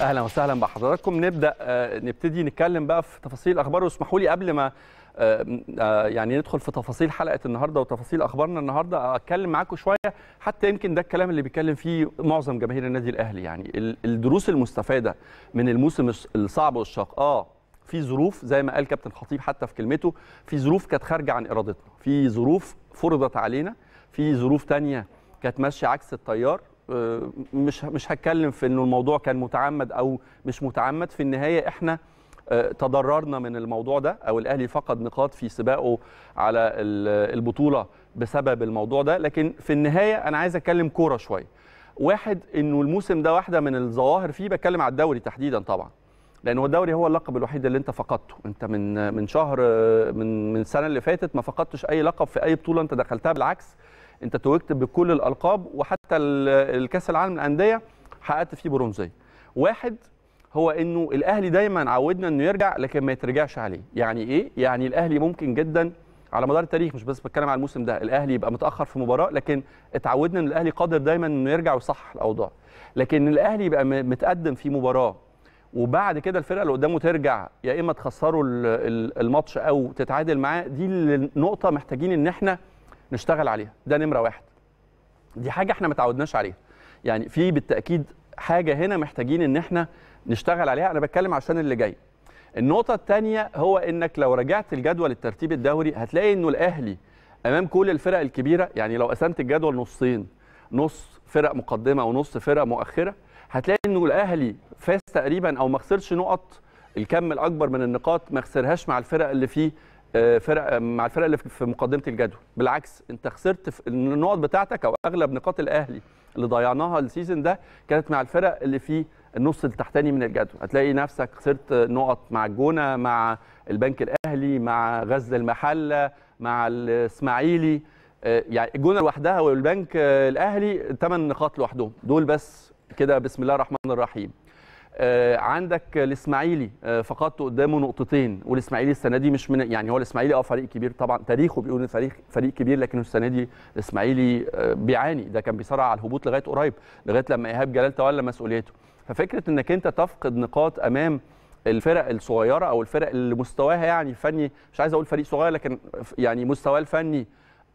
اهلا وسهلا بحضراتكم نبدا آه، نبتدي نتكلم بقى في تفاصيل اخبار واسمحوا لي قبل ما آه، آه، يعني ندخل في تفاصيل حلقه النهارده وتفاصيل اخبارنا النهارده اتكلم معاكم شويه حتى يمكن ده الكلام اللي بيتكلم فيه معظم جماهير النادي الاهلي يعني الدروس المستفاده من الموسم الصعب والشاق اه في ظروف زي ما قال كابتن خطيب حتى في كلمته في ظروف كانت خارجه عن ارادتنا في ظروف فرضت علينا في ظروف ثانيه كانت ماشيه عكس التيار آه، مش مش هتكلم في انه الموضوع كان متعمد او مش متعمد في النهايه احنا آه، تضررنا من الموضوع ده او الاهلي فقد نقاط في سباقه على البطوله بسبب الموضوع ده لكن في النهايه انا عايز اتكلم كوره شويه واحد انه الموسم ده واحده من الظواهر فيه بتكلم على الدوري تحديدا طبعا لان هو الدوري هو اللقب الوحيد اللي انت فقدته انت من من شهر آه، من من السنه اللي فاتت ما فقدتش اي لقب في اي بطوله انت دخلتها بالعكس انت توجت بكل الالقاب وحتى الكاس العالم للانديه حققت فيه برونزيه واحد هو انه الاهلي دايما عودنا انه يرجع لكن ما يترجعش عليه يعني ايه يعني الاهلي ممكن جدا على مدار التاريخ مش بس بتكلم على الموسم ده الاهلي يبقى متاخر في مباراه لكن اتعودنا ان الاهلي قادر دايما انه يرجع ويصحح الاوضاع لكن الاهلي يبقى متقدم في مباراه وبعد كده الفرقه اللي قدامه ترجع يا اما تخسروا الماتش او تتعادل معاه دي النقطه محتاجين ان احنا نشتغل عليها ده نمره واحد دي حاجه احنا ما تعودناش عليها يعني في بالتاكيد حاجه هنا محتاجين ان احنا نشتغل عليها انا بتكلم عشان اللي جاي النقطه الثانيه هو انك لو رجعت الجدول الترتيب الدوري هتلاقي انه الاهلي امام كل الفرق الكبيره يعني لو قسمت الجدول نصين نص فرق مقدمه ونص فرق مؤخره هتلاقي انه الاهلي فاز تقريبا او ما خسرش نقط الكم الاكبر من النقاط ما خسرهاش مع الفرق اللي فيه آه، فرق مع الفرق اللي في مقدمه الجدول بالعكس انت خسرت النقط بتاعتك او اغلب نقاط الاهلي اللي ضيعناها السيزون ده كانت مع الفرق اللي في النص التحتاني من الجدول هتلاقي نفسك خسرت نقط مع الجونه مع البنك الاهلي مع غزل المحله مع الاسماعيلي آه، يعني الجونه لوحدها والبنك الاهلي ثمان نقاط لوحدهم دول بس كده بسم الله الرحمن الرحيم آه، عندك الاسماعيلي آه، فقدت قدامه نقطتين والاسماعيلي السنه دي مش من يعني هو الاسماعيلي اه فريق كبير طبعا تاريخه بيقول ان فريق فريق كبير لكن السنه دي الاسماعيلي آه، بيعاني ده كان بيصارع على الهبوط لغايه قريب لغايه لما ايهاب جلال تولى مسؤوليته ففكره انك انت تفقد نقاط امام الفرق الصغيره او الفرق اللي مستواها يعني فني مش عايز اقول فريق صغير لكن يعني مستواه الفني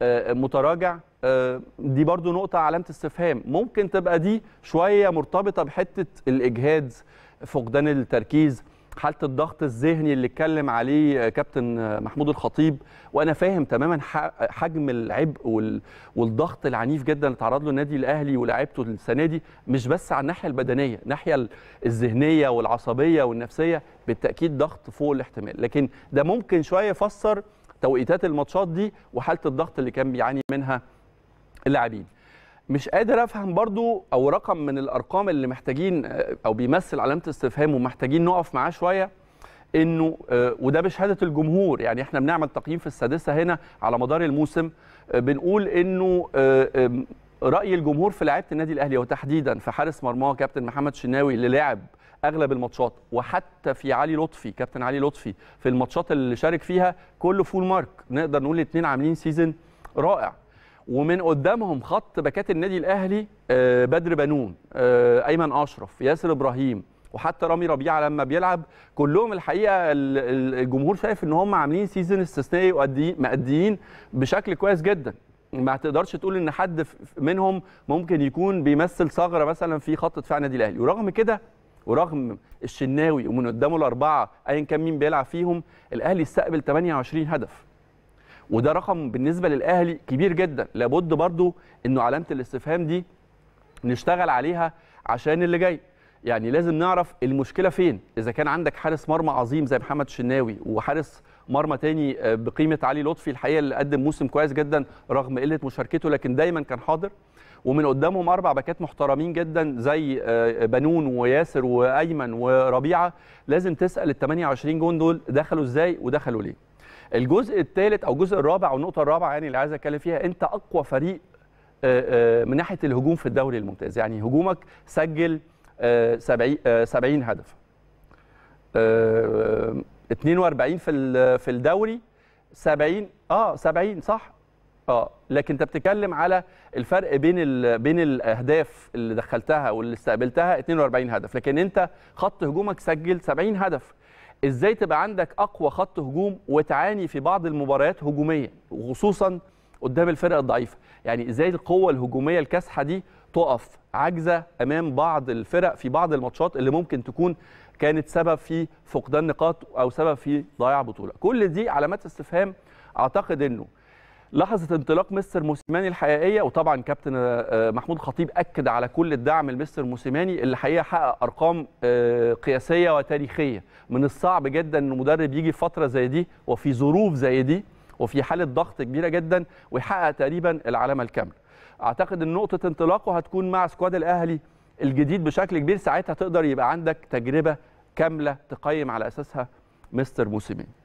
آه، آه، متراجع آه، دي برضو نقطة علامة استفهام ممكن تبقى دي شوية مرتبطة بحتة الإجهاد فقدان التركيز حالة الضغط الذهني اللي اتكلم عليه كابتن محمود الخطيب وأنا فاهم تماما حجم العبء والضغط العنيف جدا اللي تعرض له النادي الأهلي ولاعيبته السنة دي مش بس على الناحية البدنية الناحية الذهنية والعصبية والنفسية بالتأكيد ضغط فوق الاحتمال لكن ده ممكن شوية يفسر توقيتات الماتشات دي وحاله الضغط اللي كان بيعاني منها اللاعبين مش قادر افهم برضو او رقم من الارقام اللي محتاجين او بيمثل علامه استفهام ومحتاجين نقف معاه شويه انه آه، وده بشهاده الجمهور يعني احنا بنعمل تقييم في السادسه هنا على مدار الموسم آه، بنقول انه آه، راي الجمهور في لعيبه النادي الاهلي وتحديدا في حارس مرماه كابتن محمد شناوي اللي لعب اغلب الماتشات وحتى في علي لطفي كابتن علي لطفي في الماتشات اللي شارك فيها كله فول مارك نقدر نقول الاثنين عاملين سيزون رائع ومن قدامهم خط باكات النادي الاهلي آه، بدر بنون آه، ايمن اشرف ياسر ابراهيم وحتى رامي ربيعه لما بيلعب كلهم الحقيقه الجمهور شايف ان هم عاملين سيزون استثنائي ومأديين بشكل كويس جدا ما تقدرش تقول ان حد منهم ممكن يكون بيمثل ثغره مثلا في خط دفاع النادي الاهلي ورغم كده ورغم الشناوي ومن قدامه الاربعه ايا كان مين بيلعب فيهم الاهلي استقبل 28 هدف وده رقم بالنسبه للاهلي كبير جدا لابد برضو انه علامه الاستفهام دي نشتغل عليها عشان اللي جاي يعني لازم نعرف المشكله فين اذا كان عندك حارس مرمى عظيم زي محمد الشناوي وحارس مرمى تاني آه، بقيمه علي لطفي الحقيقه اللي قدم موسم كويس جدا رغم قله مشاركته لكن دايما كان حاضر ومن قدامهم اربع باكات محترمين جدا زي آه، بنون وياسر وايمن وربيعه لازم تسال ال 28 جون دول دخلوا ازاي ودخلوا ليه الجزء الثالث او الجزء الرابع او النقطه الرابعه يعني اللي عايز اتكلم فيها انت اقوى فريق آه، من ناحيه الهجوم في الدوري الممتاز يعني هجومك سجل 70 هدف 42 في في الدوري 70 اه 70 صح اه لكن انت بتتكلم على الفرق بين ال... بين الاهداف اللي دخلتها واللي استقبلتها 42 هدف لكن انت خط هجومك سجل 70 هدف ازاي تبقى عندك اقوى خط هجوم وتعاني في بعض المباريات هجوميا وخصوصا قدام الفرق الضعيفه يعني ازاي القوه الهجوميه الكاسحه دي تقف عاجزه امام بعض الفرق في بعض الماتشات اللي ممكن تكون كانت سبب في فقدان نقاط او سبب في ضياع بطوله كل دي علامات استفهام اعتقد انه لحظه انطلاق مستر موسيماني الحقيقيه وطبعا كابتن آه، محمود خطيب اكد على كل الدعم لمستر موسيماني اللي حقيقه حقق ارقام آه، قياسيه وتاريخيه من الصعب جدا ان المدرب يجي في فتره زي دي وفي ظروف زي دي وفي حاله ضغط كبيره جدا ويحقق تقريبا العلامه الكامله اعتقد ان نقطه انطلاقه هتكون مع سكواد الاهلي الجديد بشكل كبير ساعتها تقدر يبقى عندك تجربه كامله تقيم على اساسها مستر موسيماني